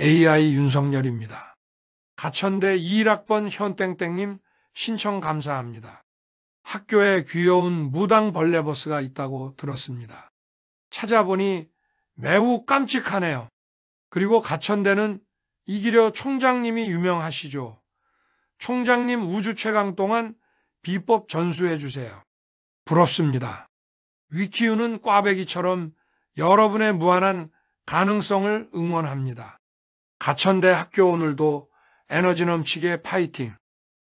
AI 윤석열입니다. 가천대 21학번 현땡땡님 신청 감사합니다. 학교에 귀여운 무당 벌레버스가 있다고 들었습니다. 찾아보니 매우 깜찍하네요. 그리고 가천대는 이기려 총장님이 유명하시죠. 총장님 우주 최강 동안 비법 전수해 주세요. 부럽습니다. 위키유는 꽈배기처럼 여러분의 무한한 가능성을 응원합니다. 가천대 학교 오늘도 에너지 넘치게 파이팅!